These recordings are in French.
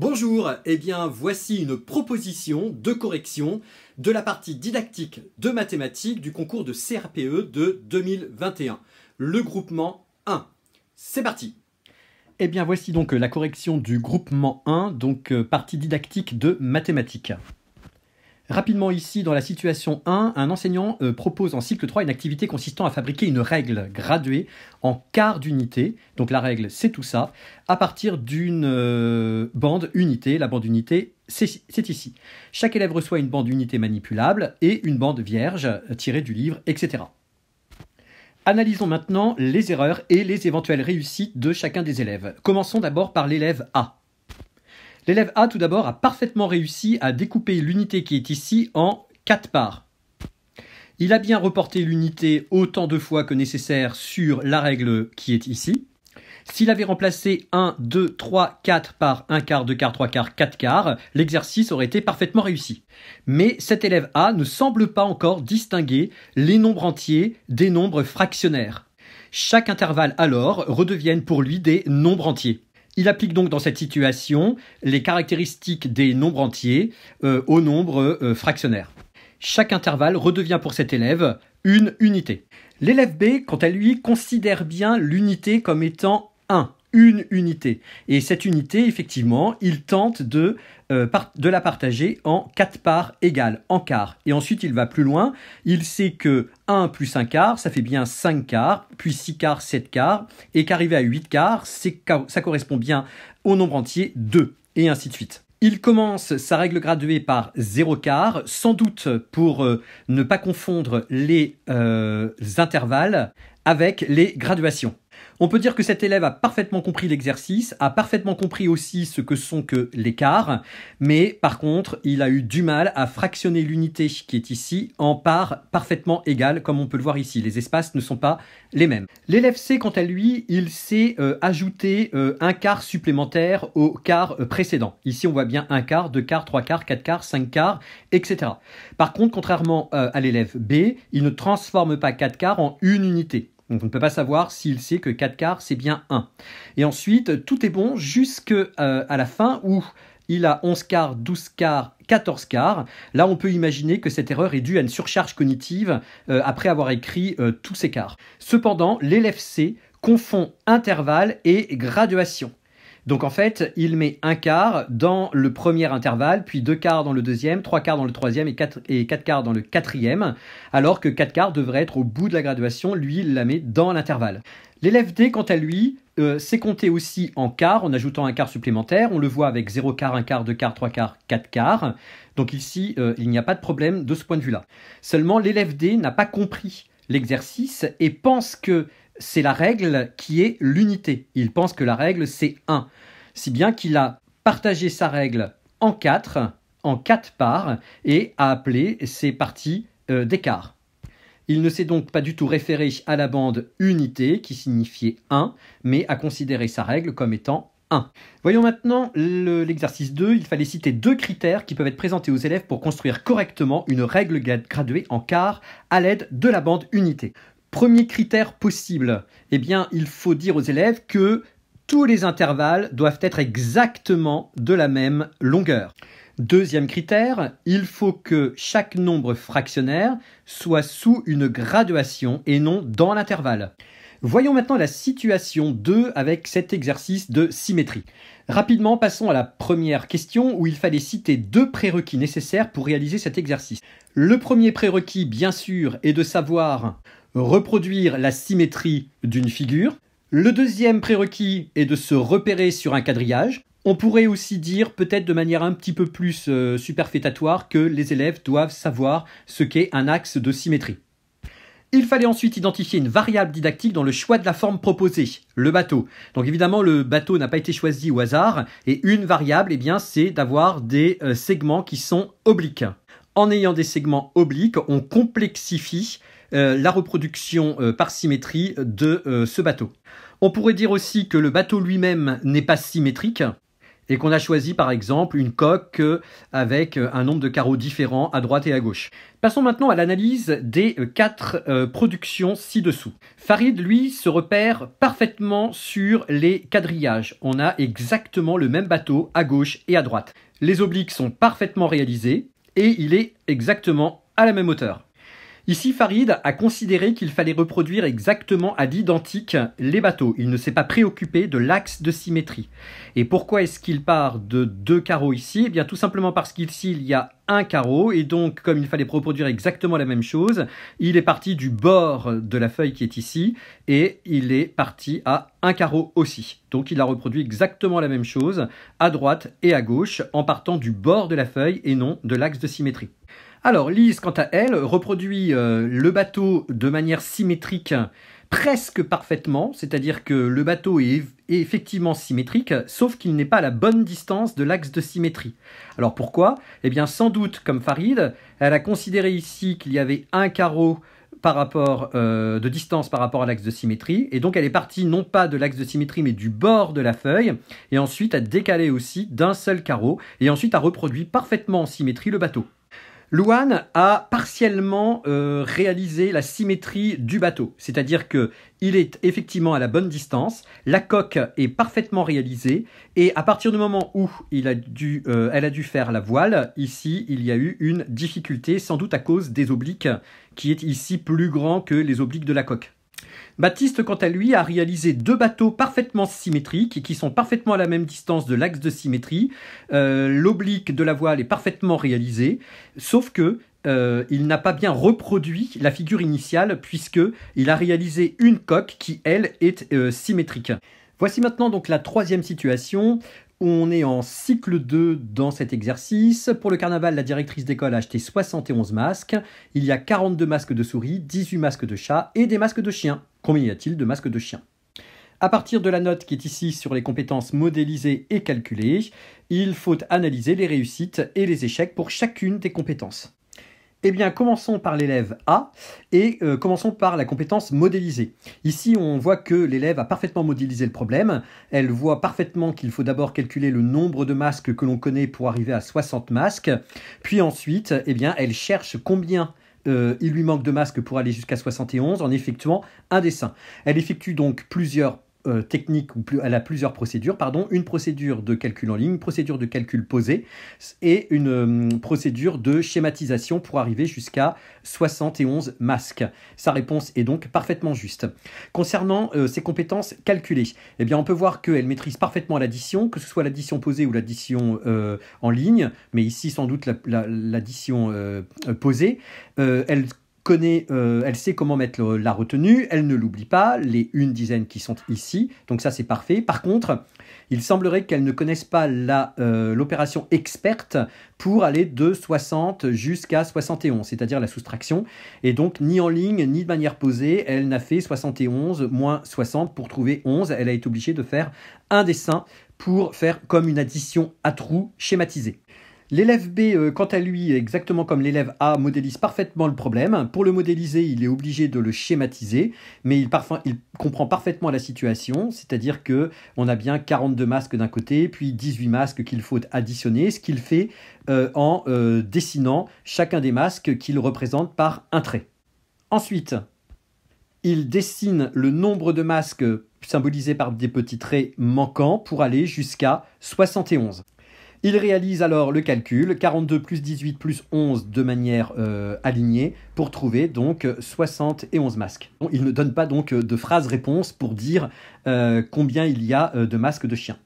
Bonjour, et eh bien voici une proposition de correction de la partie didactique de mathématiques du concours de CRPE de 2021, le groupement 1. C'est parti Eh bien voici donc la correction du groupement 1, donc euh, partie didactique de mathématiques. Rapidement ici, dans la situation 1, un enseignant euh, propose en cycle 3 une activité consistant à fabriquer une règle graduée en quart d'unité. Donc la règle, c'est tout ça, à partir d'une euh, bande unité. La bande unité, c'est ici. Chaque élève reçoit une bande unité manipulable et une bande vierge euh, tirée du livre, etc. Analysons maintenant les erreurs et les éventuelles réussites de chacun des élèves. Commençons d'abord par l'élève A. L'élève A, tout d'abord, a parfaitement réussi à découper l'unité qui est ici en quatre parts. Il a bien reporté l'unité autant de fois que nécessaire sur la règle qui est ici. S'il avait remplacé 1, 2, 3, 4 par 1 quart, 2 quarts, 3 quarts, 4 quarts, l'exercice aurait été parfaitement réussi. Mais cet élève A ne semble pas encore distinguer les nombres entiers des nombres fractionnaires. Chaque intervalle alors redevienne pour lui des nombres entiers. Il applique donc dans cette situation les caractéristiques des nombres entiers euh, aux nombres euh, fractionnaires. Chaque intervalle redevient pour cet élève une unité. L'élève B, quant à lui, considère bien l'unité comme étant 1 une unité. Et cette unité, effectivement, il tente de, euh, la partager en quatre parts égales, en quarts. Et ensuite, il va plus loin. Il sait que 1 plus 1 quart, ça fait bien 5 quarts, puis 6 quarts, 7 quarts, et qu'arriver à 8 quarts, ça correspond bien au nombre entier 2, et ainsi de suite. Il commence sa règle graduée par 0 quart, sans doute pour euh, ne pas confondre les euh, intervalles avec les graduations. On peut dire que cet élève a parfaitement compris l'exercice, a parfaitement compris aussi ce que sont que les quarts, mais par contre, il a eu du mal à fractionner l'unité qui est ici en parts parfaitement égales, comme on peut le voir ici. Les espaces ne sont pas les mêmes. L'élève C, quant à lui, il sait euh, ajouter euh, un quart supplémentaire au quart euh, précédent. Ici, on voit bien un quart, deux quarts, trois quarts, quatre quarts, cinq quarts, etc. Par contre, contrairement à l'élève B, il ne transforme pas quatre quarts en une unité. Donc on ne peut pas savoir s'il sait que 4 quarts c'est bien 1. Et ensuite, tout est bon jusqu'à euh, la fin où il a 11 quarts, 12 quarts, 14 quarts. Là, on peut imaginer que cette erreur est due à une surcharge cognitive euh, après avoir écrit euh, tous ces quarts. Cependant, l'élève C confond intervalle et graduation. Donc en fait, il met un quart dans le premier intervalle, puis deux quarts dans le deuxième, trois quarts dans le troisième et quatre, et quarts dans le quatrième, alors que quatre quarts devrait être au bout de la graduation, lui il la met dans l'intervalle. L'élève D, quant à lui, s'est euh, compté aussi en quarts en ajoutant un quart supplémentaire. On le voit avec 0 quart, un quart, deux quarts, trois quarts, quatre quarts. Donc ici, euh, il n'y a pas de problème de ce point de vue-là. Seulement, l'élève D n'a pas compris l'exercice et pense que c'est la règle qui est l'unité. Il pense que la règle, c'est 1. Si bien qu'il a partagé sa règle en 4, en 4 parts, et a appelé ses parties des euh, d'écart. Il ne s'est donc pas du tout référé à la bande unité, qui signifiait 1, mais a considéré sa règle comme étant 1. Voyons maintenant l'exercice 2. Il fallait citer deux critères qui peuvent être présentés aux élèves pour construire correctement une règle graduée en quart à l'aide de la bande unité. Premier critère possible, eh bien, il faut dire aux élèves que tous les intervalles doivent être exactement de la même longueur. Deuxième critère, il faut que chaque nombre fractionnaire soit sous une graduation et non dans l'intervalle. Voyons maintenant la situation 2 avec cet exercice de symétrie. Rapidement, passons à la première question où il fallait citer deux prérequis nécessaires pour réaliser cet exercice. Le premier prérequis, bien sûr, est de savoir reproduire la symétrie d'une figure. Le deuxième prérequis est de se repérer sur un quadrillage. On pourrait aussi dire, peut-être de manière un petit peu plus euh, superfétatoire, que les élèves doivent savoir ce qu'est un axe de symétrie. Il fallait ensuite identifier une variable didactique dans le choix de la forme proposée, le bateau. Donc évidemment, le bateau n'a pas été choisi au hasard, et une variable, eh bien, c'est d'avoir des euh, segments qui sont obliques. En ayant des segments obliques, on complexifie euh, la reproduction euh, par symétrie de euh, ce bateau. On pourrait dire aussi que le bateau lui-même n'est pas symétrique, et qu'on a choisi par exemple une coque avec un nombre de carreaux différents à droite et à gauche. Passons maintenant à l'analyse des quatre productions ci-dessous. Farid, lui, se repère parfaitement sur les quadrillages. On a exactement le même bateau à gauche et à droite. Les obliques sont parfaitement réalisés et il est exactement à la même hauteur. Ici, Farid a considéré qu'il fallait reproduire exactement à l'identique les bateaux. Il ne s'est pas préoccupé de l'axe de symétrie. Et pourquoi est-ce qu'il part de deux carreaux ici Eh bien, tout simplement parce qu'ici, il y a un carreau, et donc, comme il fallait reproduire exactement la même chose, il est parti du bord de la feuille qui est ici, et il est parti à un carreau aussi. Donc, il a reproduit exactement la même chose à droite et à gauche, en partant du bord de la feuille et non de l'axe de symétrie. Alors, Lise, quant à elle, reproduit euh, le bateau de manière symétrique presque parfaitement, c'est-à-dire que le bateau est, effectivement symétrique, sauf qu'il n'est pas à la bonne distance de l'axe de symétrie. Alors pourquoi Eh bien, sans doute, comme Farid, elle a considéré ici qu'il y avait un carreau par rapport euh, de distance par rapport à l'axe de symétrie et donc elle est partie non pas de l'axe de symétrie mais du bord de la feuille et ensuite a décalé aussi d'un seul carreau et ensuite a reproduit parfaitement en symétrie le bateau. Luan a partiellement euh, réalisé la symétrie du bateau, c'est-à-dire que il est effectivement à la bonne distance, la coque est parfaitement réalisée et à partir du moment où il a euh, elle a dû faire la voile, ici il y a eu une difficulté sans doute à cause des obliques qui est ici plus grand que les obliques de la coque. Baptiste, quant à lui, a réalisé deux bateaux parfaitement symétriques qui sont parfaitement à la même distance de l'axe de symétrie. Euh, l'oblique de la voile est parfaitement réalisée, sauf que euh, il n'a pas bien reproduit la figure initiale puisque il a réalisé une coque qui elle est euh, symétrique. Voici maintenant donc la troisième situation. On est en cycle 2 dans cet exercice. Pour le carnaval, la directrice d'école a acheté 71 masques. Il y a 42 masques de souris, 18 masques de chat et des masques de chiens. Combien y a-t-il de masques de chiens À partir de la note qui est ici sur les compétences modélisées et calculées, il faut analyser les réussites et les échecs pour chacune des compétences. Eh bien, commençons par l'élève A et euh, commençons par la compétence modélisée. Ici, on voit que l'élève a parfaitement modélisé le problème. Elle voit parfaitement qu'il faut d'abord calculer le nombre de masques que l'on connaît pour arriver à 60 masques. Puis ensuite, eh bien, elle cherche combien euh, il lui manque de masques pour aller jusqu'à 71 en effectuant un dessin. Elle effectue donc plusieurs euh, technique, ou plus, elle a plusieurs procédures, pardon, une procédure de calcul en ligne, une procédure de calcul posé et une hum, procédure de schématisation pour arriver jusqu'à 71 masques. Sa réponse est donc parfaitement juste. Concernant euh, ses compétences calculées, eh bien on peut voir qu'elle maîtrise parfaitement l'addition, que ce soit l'addition posée ou l'addition euh, en ligne, mais ici sans doute l'addition posée. elle euh, elle sait comment mettre la retenue, elle ne l'oublie pas, les une dizaine qui sont ici, donc ça c'est parfait. Par contre, il semblerait qu'elle ne connaisse pas euh, l'opération experte pour aller de 60 jusqu'à 71, c'est-à-dire la soustraction. Et donc ni en ligne, ni de manière posée, elle n'a fait 71 moins 60 pour trouver 11, elle a été obligée de faire un dessin pour faire comme une addition à trous schématisée. L'élève B, euh, quant à lui, exactement comme l'élève A, modélise parfaitement le problème. Pour le modéliser, il est obligé de le schématiser, mais il, comprend parfaitement la situation, c'est-à-dire que on a bien 42 masques d'un côté, puis 18 masques qu'il faut additionner, ce qu'il fait euh, en euh, dessinant chacun des masques qu'il représente par un trait. Ensuite, il dessine le nombre de masques symbolisés par des petits traits manquants pour aller jusqu'à 71. Il réalise alors le calcul, 42 plus 18 plus 11 de manière euh, alignée, pour trouver donc 60 et 11 masques. Il ne donne pas donc euh, de phrase réponse pour dire euh, combien il y a de masques de chiens.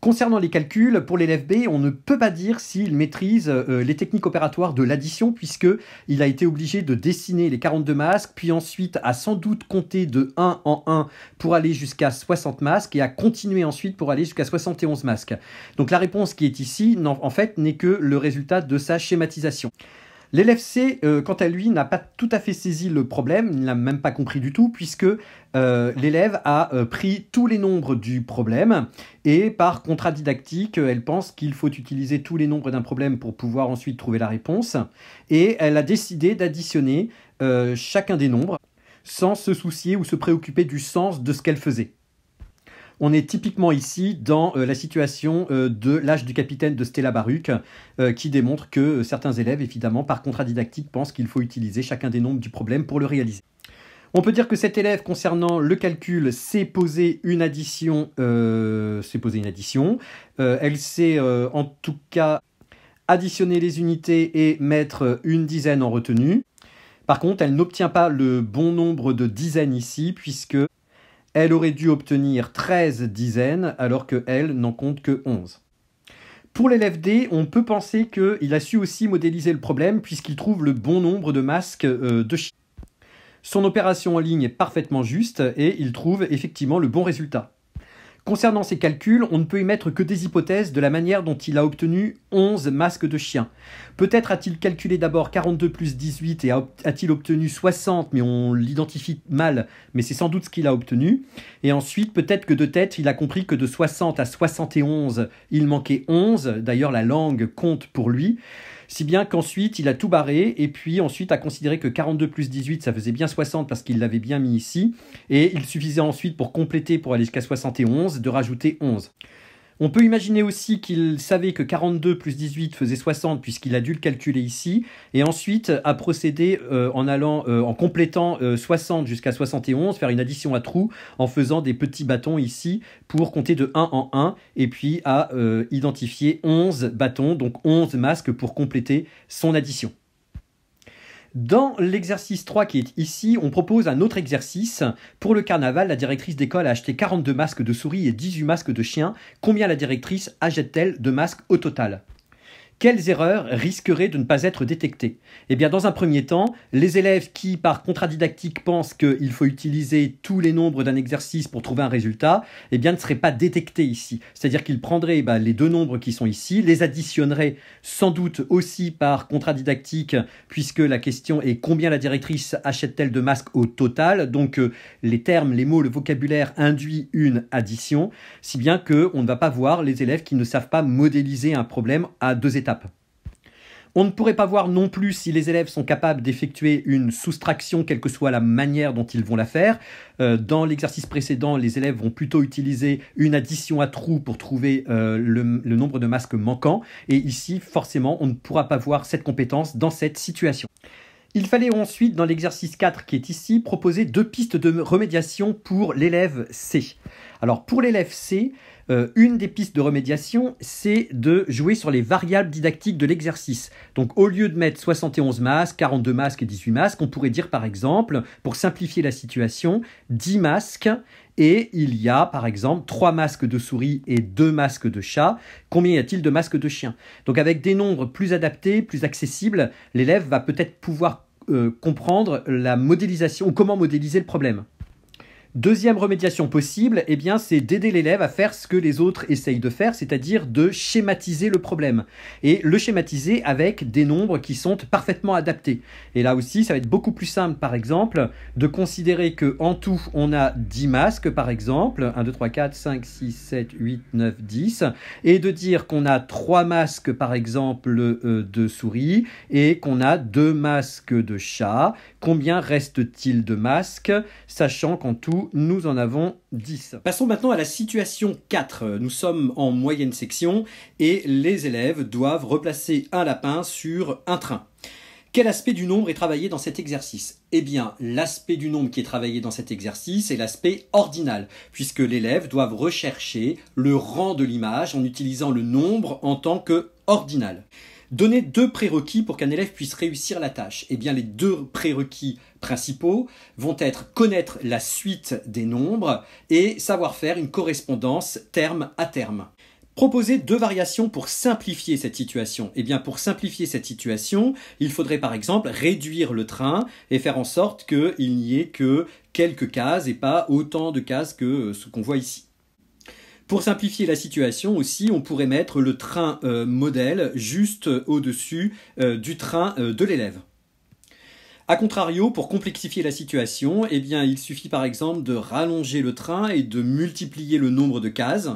Concernant les calculs, pour l'élève B, on ne peut pas dire s'il maîtrise euh, les techniques opératoires de l'addition, puisque il a été obligé de dessiner les 42 masques, puis ensuite a sans doute compté de 1 en 1 pour aller jusqu'à 60 masques, et a continué ensuite pour aller jusqu'à 71 masques. Donc la réponse qui est ici, en fait, n'est que le résultat de sa schématisation. L'élève C euh, quant à lui, n'a pas tout à fait saisi le problème, il n'a même pas compris du tout, puisque euh, l'élève a euh, pris tous les nombres du problème, et par contrat didactique, elle pense qu'il faut utiliser tous les nombres d'un problème pour pouvoir ensuite trouver la réponse, et elle a décidé d'additionner chacun des nombres sans se soucier ou se préoccuper du sens de ce qu'elle faisait. On est typiquement ici dans euh, la situation euh, de l'âge du capitaine de Stella Baruch, euh, qui démontre que certains élèves, évidemment, par contrat didactique, pensent qu'il faut utiliser chacun des nombres du problème pour le réaliser. On peut dire que cet élève, concernant le calcul, s'est posé une addition. posé une addition. elle sait en tout cas additionner les unités et mettre une dizaine en retenue. Par contre, elle n'obtient pas le bon nombre de dizaines ici, puisque elle aurait dû obtenir 13 dizaines alors qu'elle n'en compte que 11. Pour l'élève D, on peut penser qu'il a su aussi modéliser le problème puisqu'il trouve le bon nombre de masques euh, de chien. Son opération en ligne est parfaitement juste et il trouve effectivement le bon résultat. Concernant ses calculs, on ne peut y mettre que des hypothèses de la manière dont il a obtenu 11 masques de chiens. Peut-être a-t-il calculé d'abord 42 plus 18 et a-t-il obtenu 60, mais on l'identifie mal, mais c'est sans doute ce qu'il a obtenu. Et ensuite, peut-être que de tête, il a compris que de 60 à 71, il manquait 11, d'ailleurs la langue compte pour lui. Si bien qu'ensuite, il a tout barré et puis ensuite a considéré que 42 plus 18, ça faisait bien 60 parce qu'il l'avait bien mis ici. Et il suffisait ensuite pour compléter, pour aller jusqu'à 71, de rajouter 11. On peut imaginer aussi qu'il savait que 42 plus 18 faisait 60 puisqu'il a dû le calculer ici, et ensuite a procédé euh, en allant, euh, en complétant 60 euh, jusqu'à 71, faire une addition à trous en faisant des petits bâtons ici pour compter de 1 en 1, et puis a identifié 11 bâtons, donc 11 masques pour compléter son addition. Dans l'exercice 3 qui est ici, on propose un autre exercice. Pour le carnaval, la directrice d'école a acheté 42 masques de souris et 18 masques de chiens. Combien la directrice achète-t-elle de masques au total quelles erreurs risqueraient de ne pas être détectées Eh bien, dans un premier temps, les élèves qui, par contrat didactique, pensent qu'il faut utiliser tous les nombres d'un exercice pour trouver un résultat, eh bien, ne seraient pas détectés ici. C'est-à-dire qu'ils prendraient bah, les deux nombres qui sont ici, les additionneraient sans doute aussi par contrat didactique, puisque la question est combien la directrice achète-t-elle de masques au total Donc, euh, les termes, les mots, le vocabulaire induit une addition, si bien qu'on ne va pas voir les élèves qui ne savent pas modéliser un problème à deux étapes on ne pourrait pas voir non plus si les élèves sont capables d'effectuer une soustraction, quelle que soit la manière dont ils vont la faire. Euh, dans l'exercice précédent, les élèves vont plutôt utiliser une addition à trous pour trouver euh, le nombre de masques manquants. Et ici, forcément, on ne pourra pas voir cette compétence dans cette situation. Il fallait ensuite, dans l'exercice 4 qui est ici, proposer deux pistes de remédiation pour l'élève C. Alors pour l'élève C, euh, une des pistes de remédiation, c'est de jouer sur les variables didactiques de l'exercice. Donc au lieu de mettre 71 masques, 42 masques et 18 masques, on pourrait dire par exemple, pour simplifier la situation, 10 masques et il y a par exemple 3 masques de souris et 2 masques de chat. Combien y a-t-il de masques de chien Donc avec des nombres plus adaptés, plus accessibles, l'élève va peut-être pouvoir euh, comprendre la modélisation ou comment modéliser le problème. Deuxième remédiation possible, eh bien, c'est d'aider l'élève à faire ce que les autres essayent de faire, c'est-à-dire de schématiser le problème. Et le schématiser avec des nombres qui sont parfaitement adaptés. Et là aussi, ça va être beaucoup plus simple, par exemple, de considérer qu'en tout, on a 10 masques, par exemple, 1, 2, 3, 4, 5, 6, 7, 8, 9, 10, et de dire qu'on a 3 masques, par exemple, euh, de souris, et qu'on a 2 masques de chat. Combien reste-t-il de masques, sachant qu'en tout, nous en avons 10. Passons maintenant à la situation 4. Nous sommes en moyenne section et les élèves doivent replacer un lapin sur un train. Quel aspect du nombre est travaillé dans cet exercice Eh bien, l'aspect du nombre qui est travaillé dans cet exercice est l'aspect ordinal, puisque l'élève doit rechercher le rang de l'image en utilisant le nombre en tant que ordinal. Donner deux prérequis pour qu'un élève puisse réussir la tâche. Eh bien, les deux prérequis principaux vont être connaître la suite des nombres et savoir faire une correspondance terme à terme. Proposer deux variations pour simplifier cette situation. Eh bien, pour simplifier cette situation, il faudrait par exemple réduire le train et faire en sorte qu'il n'y ait que quelques cases et pas autant de cases que ce qu'on voit ici. Pour simplifier la situation aussi, on pourrait mettre le train euh, modèle juste euh, au-dessus euh, du train de l'élève. A contrario, pour complexifier la situation, eh bien, il suffit par exemple de rallonger le train et de multiplier le nombre de cases,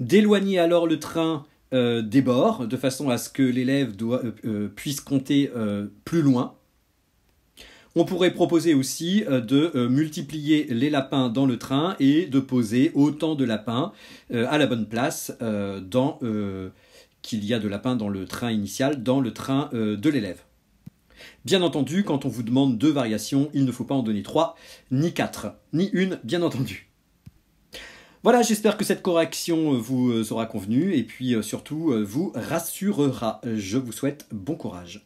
d'éloigner alors le train des bords de façon à ce que l'élève puisse compter plus loin, on pourrait proposer aussi euh, de euh, multiplier les lapins dans le train et de poser autant de lapins euh, à la bonne place dans qu'il y a de lapins dans le train initial, dans le train de l'élève. Bien entendu, quand on vous demande deux variations, il ne faut pas en donner trois, ni quatre, ni une, bien entendu. Voilà, j'espère que cette correction vous aura convenu et puis surtout vous rassurera. Je vous souhaite bon courage.